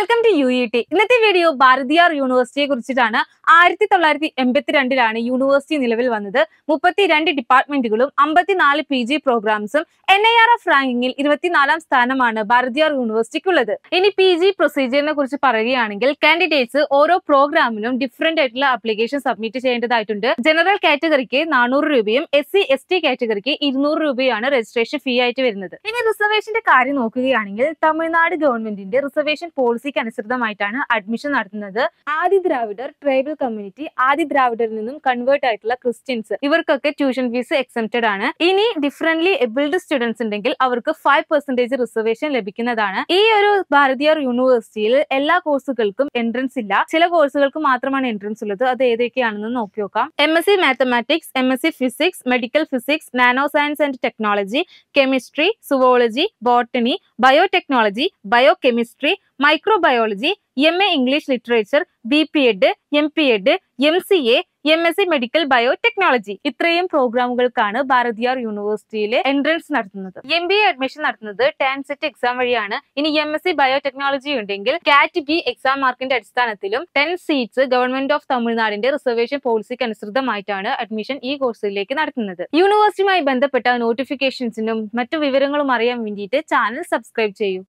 welcome to U E T ഇന്നത്തെ video Bharathiar യൂണിവേഴ്സിറ്റിയെ കുറിച്ചിട്ടാണ് ആയിരത്തി തൊള്ളായിരത്തി രണ്ടിലാണ് യൂണിവേഴ്സിറ്റി നിലവിൽ വന്നത് മുപ്പത്തിരണ്ട് ഡിപ്പാർട്ട്മെന്റുകളും അമ്പത്തിനാല് പി ജി പ്രോഗ്രാംസും എൻ ഐ ആർ എഫ് റാങ്കിങ്ങിൽ ഇരുപത്തിനാലാം സ്ഥാനമാണ് ഭാരതിയാർ യൂണിവേഴ്സിറ്റിക്കുള്ളത് ഇനി പി ജി പ്രൊസീജിയറിനെ കുറിച്ച് പറയുകയാണെങ്കിൽ കാൻഡിഡേറ്റ്സ് ഓരോ പ്രോഗ്രാമിലും ഡിഫറെന്റ് ആയിട്ടുള്ള അപ്ലിക്കേഷൻ സബ്മിറ്റ് ചെയ്യേണ്ടതായിട്ടുണ്ട് ജനറൽ കാറ്റഗറിക്ക് നാനൂറ് രൂപയും എസ് സി എസ് ടി കാറ്റഗറിക്ക് ഇരുന്നൂറ് രൂപയാണ് രജിസ്ട്രേഷൻ ഫീ ആയിട്ട് വരുന്നത് ഇനി റിസർവേഷന്റെ കാര്യം നോക്കുകയാണെങ്കിൽ തമിഴ്നാട് ഗവൺമെന്റിന്റെ റിസർവേഷൻ പോളിസി പോളിസിക്ക് അനുസൃതമായിട്ടാണ് അഡ്മിഷൻ നടത്തുന്നത് ആദി ദ്രാവിഡർ ട്രൈബൽ കമ്മ്യൂണിറ്റി ആദി ദ്രാവിഡറിൽ നിന്നും കൺവേർട്ട് ആയിട്ടുള്ള ക്രിസ്ത്യൻസ് ഇവർക്കൊക്കെ ട്യൂഷൻ ഫീസ് എക്സെപ്റ്റഡ് ആണ് ഇനി ഡിഫറെന്റ്ലി എബിൾഡ് സ്റ്റുഡൻസ് ഉണ്ടെങ്കിൽ അവർക്ക് ഫൈവ് പെർസെന്റേജ് റിസർവേഷൻ ലഭിക്കുന്നതാണ് ഈ ഒരു ഭാരതീയർ യൂണിവേഴ്സിറ്റിയിൽ എല്ലാ കോഴ്സുകൾക്കും എൻട്രൻസ് ഇല്ല ചില കോഴ്സുകൾക്ക് മാത്രമാണ് എൻട്രൻസ് ഉള്ളത് അത് ഏതൊക്കെയാണെന്ന് നോക്കി നോക്കാം M S C mathematics M S C physics medical physics nano science and technology chemistry zoology botany biotechnology biochemistry microbiology M A English literature B P Ed M P Ed M C A M S C medical biotechnology ഇത്രയും പ്രോഗ്രാമുകൾക്കാണ് ഭാരതിയാർ യൂണിവേഴ്സിറ്റിയിൽ entrance നടത്തുന്നത് M B A admission നടത്തുന്നത് ടെൻസെറ്റ് exam വഴിയാണ് ഇനി M S C biotechnology ഉണ്ടെങ്കിൽ കാറ്റ് B exam മാർക്കിന്റെ അടിസ്ഥാനത്തിലും ടെൻ സീറ്റ്സ് ഗവൺമെന്റ് ഓഫ് തമിഴ്നാടിന്റെ റിസർവേഷൻ പോളിസിക്ക് അനുസൃതമായിട്ടാണ് അഡ്മിഷൻ ഈ കോഴ്സിലേക്ക് നടത്തുന്നത് യൂണിവേഴ്സിറ്റിയുമായി ബന്ധപ്പെട്ട നോട്ടിഫിക്കേഷൻസിനും മറ്റു വിവരങ്ങളും അറിയാൻ വേണ്ടിയിട്ട് ചാനൽ സബ്സ്ക്രൈബ് ചെയ്യൂ